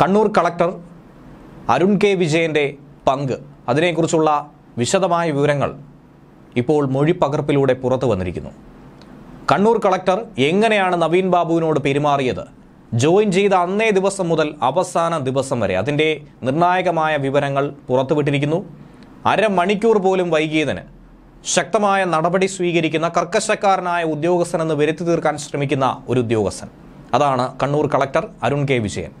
Kannur collector Arun K വിജയൻ്റെ പങ്ക് അതിനെക്കുറിച്ചുള്ള വിശദമായ വിവരങ്ങൾ ഇപ്പോൾ മൊഴിപ്പകർപ്പിലൂടെ പുറത്തു വന്നിരിക്കുന്നു കണ്ണൂർ കളക്ടർ എങ്ങനെയാണ് നവീൻ ബാബുവിനോട് പെരുമാറിയത് ജോയിൻ ചെയ്ത അന്നേ ദിവസം മുതൽ അവസാന ദിവസം വരെ അതിൻ്റെ നിർണായകമായ വിവരങ്ങൾ പുറത്തുവിട്ടിരിക്കുന്നു അരമണിക്കൂർ പോലും വൈകിയതിന് ശക്തമായ നടപടി സ്വീകരിക്കുന്ന കർക്കശക്കാരനായ ഉദ്യോഗസ്ഥനെന്ന് വരുത്തി തീർക്കാൻ ശ്രമിക്കുന്ന ഒരു ഉദ്യോഗസ്ഥൻ അതാണ് കണ്ണൂർ കളക്ടർ അരുൺ കെ വിജയൻ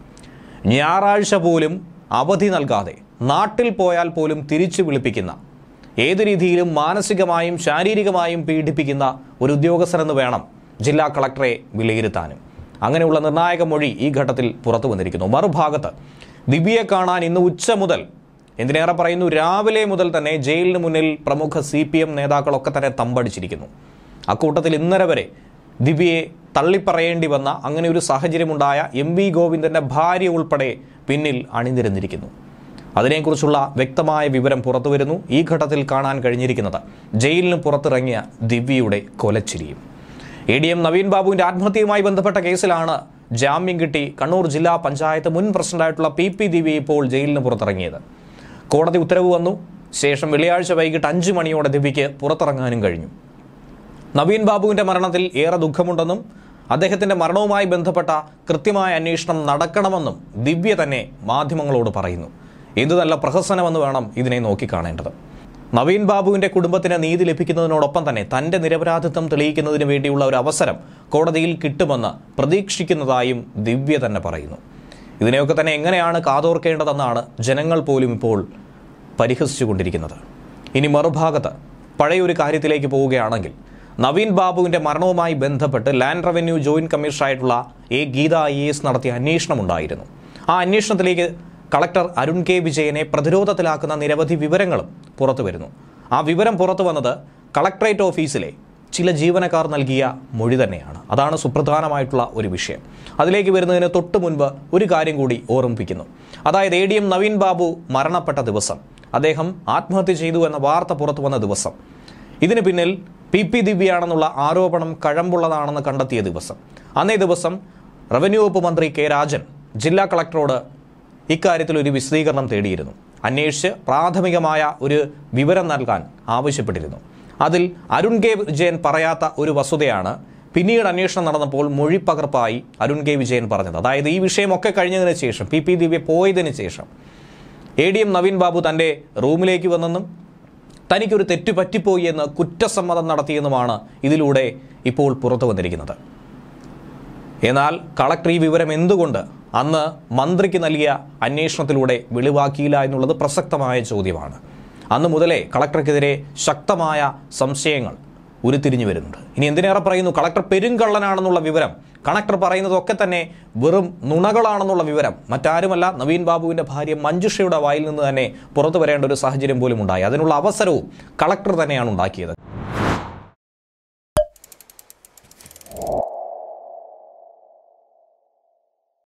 ഞായറാഴ്ച പോലും അവധി നൽകാതെ നാട്ടിൽ പോയാൽ പോലും തിരിച്ചു വിളിപ്പിക്കുന്ന ഏതു രീതിയിലും മാനസികമായും ശാരീരികമായും പീഡിപ്പിക്കുന്ന ഒരു ഉദ്യോഗസ്ഥനെന്ന് വേണം ജില്ലാ കളക്ടറെ വിലയിരുത്താനും അങ്ങനെയുള്ള നിർണായക മൊഴി ഈ ഘട്ടത്തിൽ പുറത്തു വന്നിരിക്കുന്നു മറുഭാഗത്ത് ദിവ്യയെ കാണാൻ ഇന്ന് ഉച്ച മുതൽ എന്തിനേറെ പറയുന്നു രാവിലെ മുതൽ തന്നെ ജയിലിന് മുന്നിൽ പ്രമുഖ സി പി എം നേതാക്കളൊക്കെ തന്നെ തമ്പടിച്ചിരിക്കുന്നു അക്കൂട്ടത്തിൽ ഇന്നലെ വരെ ദിവ്യയെ തള്ളിപ്പറയേണ്ടി വന്ന അങ്ങനെ ഒരു സാഹചര്യമുണ്ടായ എം വി ഗോവിന്ദൻ്റെ ഭാര്യ ഉൾപ്പെടെ പിന്നിൽ അണിനിരന്നിരിക്കുന്നു അതിനെക്കുറിച്ചുള്ള വ്യക്തമായ വിവരം പുറത്തു വരുന്നു ഈ ഘട്ടത്തിൽ കാണാൻ കഴിഞ്ഞിരിക്കുന്നത് ജയിലിന് പുറത്തിറങ്ങിയ ദിവ്യയുടെ കൊലച്ചിരിയും എ ഡി എം നവീൻ ബാബുവിൻ്റെ ആത്മഹത്യയുമായി ബന്ധപ്പെട്ട കേസിലാണ് ജാമ്യം കിട്ടി കണ്ണൂർ ജില്ലാ പഞ്ചായത്ത് മുൻ പ്രസിഡന്റായിട്ടുള്ള പി പി ദിവ്യ ഇപ്പോൾ ജയിലിന് പുറത്തിറങ്ങിയത് കോടതി ഉത്തരവ് വന്നു ശേഷം വെള്ളിയാഴ്ച വൈകിട്ട് അഞ്ച് മണിയോടെ ദിവ്യയ്ക്ക് പുറത്തിറങ്ങാനും കഴിഞ്ഞു നവീൻ ബാബുവിൻ്റെ മരണത്തിൽ ഏറെ ദുഃഖമുണ്ടെന്നും അദ്ദേഹത്തിൻ്റെ മരണവുമായി ബന്ധപ്പെട്ട കൃത്യമായ അന്വേഷണം നടക്കണമെന്നും ദിവ്യ തന്നെ മാധ്യമങ്ങളോട് പറയുന്നു എന്തു നല്ല പ്രഹസനമെന്ന് വേണം ഇതിനെ നോക്കിക്കാണേണ്ടത് നവീൻ ബാബുവിന്റെ കുടുംബത്തിന് നീതി ലഭിക്കുന്നതിനോടൊപ്പം തന്നെ തന്റെ നിരപരാധിത്വം തെളിയിക്കുന്നതിന് വേണ്ടിയുള്ള ഒരു അവസരം കോടതിയിൽ കിട്ടുമെന്ന് പ്രതീക്ഷിക്കുന്നതായും ദിവ്യ തന്നെ പറയുന്നു ഇതിനെയൊക്കെ തന്നെ എങ്ങനെയാണ് കാതോർക്കേണ്ടതെന്നാണ് ജനങ്ങൾ പോലും ഇപ്പോൾ പരിഹസിച്ചുകൊണ്ടിരിക്കുന്നത് ഇനി മറുഭാഗത്ത് പഴയൊരു കാര്യത്തിലേക്ക് പോവുകയാണെങ്കിൽ നവീൻ ബാബുവിന്റെ മരണവുമായി ബന്ധപ്പെട്ട് ലാൻഡ് റവന്യൂ ജോയിന്റ് കമ്മീഷണറായിട്ടുള്ള എ ഗീത ഐ എസ് നടത്തിയ അന്വേഷണമുണ്ടായിരുന്നു ആ അന്വേഷണത്തിലേക്ക് കളക്ടർ അരുൺ കെ വിജയനെ പ്രതിരോധത്തിലാക്കുന്ന നിരവധി വിവരങ്ങളും പുറത്തു വരുന്നു ആ വിവരം പുറത്തു വന്നത് കളക്ടറേറ്റ് ഓഫീസിലെ ചില ജീവനക്കാർ നൽകിയ മൊഴി തന്നെയാണ് അതാണ് സുപ്രധാനമായിട്ടുള്ള ഒരു വിഷയം അതിലേക്ക് വരുന്നതിന് തൊട്ട് മുൻപ് ഒരു കാര്യം കൂടി ഓർമ്മിപ്പിക്കുന്നു അതായത് A D M Naveen Babu മരണപ്പെട്ട ദിവസം അദ്ദേഹം ആത്മഹത്യ ചെയ്തു എന്ന വാർത്ത പുറത്തു വന്ന ദിവസം ഇതിന് പിന്നിൽ പി പി ദിവ്യയാണെന്നുള്ള ആരോപണം കഴമ്പുള്ളതാണെന്ന് കണ്ടെത്തിയ ദിവസം അന്നേ ദിവസം റവന്യൂ വകുപ്പ് മന്ത്രി കെ രാജൻ ജില്ലാ കളക്ടറോട് ഇക്കാര്യത്തിൽ ഒരു വിശദീകരണം തേടിയിരുന്നു അന്വേഷിച്ച് പ്രാഥമികമായ ഒരു വിവരം നൽകാൻ ആവശ്യപ്പെട്ടിരുന്നു അതിൽ അരുൺ കെ വിജയൻ പറയാത്ത ഒരു വസ്തുതയാണ് പിന്നീട് അന്വേഷണം നടന്നപ്പോൾ മൊഴിപ്പകർപ്പായി അരുൺ കെ വിജയൻ പറഞ്ഞത് അതായത് ഈ വിഷയമൊക്കെ കഴിഞ്ഞതിന് ശേഷം പി പി ദിവ്യ പോയതിനു ശേഷം A D M Naveen Babu തൻ്റെ റൂമിലേക്ക് വന്നെന്നും തനിക്കൊരു തെറ്റു പറ്റിപ്പോയി എന്ന് കുറ്റസമ്മതം നടത്തിയെന്നുമാണ് ഇതിലൂടെ ഇപ്പോൾ പുറത്തു വന്നിരിക്കുന്നത് എന്നാൽ കളക്ടർ ഈ വിവരം എന്തുകൊണ്ട് അന്ന് മന്ത്രിക്ക് നൽകിയ അന്വേഷണത്തിലൂടെ വെളിവാക്കിയില്ല എന്നുള്ളത് പ്രസക്തമായ ചോദ്യമാണ് അന്ന് മുതലേ കളക്ടർക്കെതിരെ ശക്തമായ സംശയങ്ങൾ ഉരുത്തിരിഞ്ഞു വരുന്നുണ്ട് ഇനി എന്തിനേറെ പറയുന്നു കളക്ടർ പെരുങ്കള്ളനാണെന്നുള്ള വിവരം കണക്ടർ പറയുന്നതൊക്കെ തന്നെ വെറും നുണകളാണെന്നുള്ള വിവരം മറ്റാരുമല്ല നവീൻ ബാബുവിൻ്റെ ഭാര്യ മഞ്ജുഷയുടെ വായിൽ നിന്ന് തന്നെ പുറത്തു വരേണ്ട ഒരു സാഹചര്യം പോലും ഉണ്ടായി അതിനുള്ള അവസരവും കളക്ടർ തന്നെയാണ് ഉണ്ടാക്കിയത്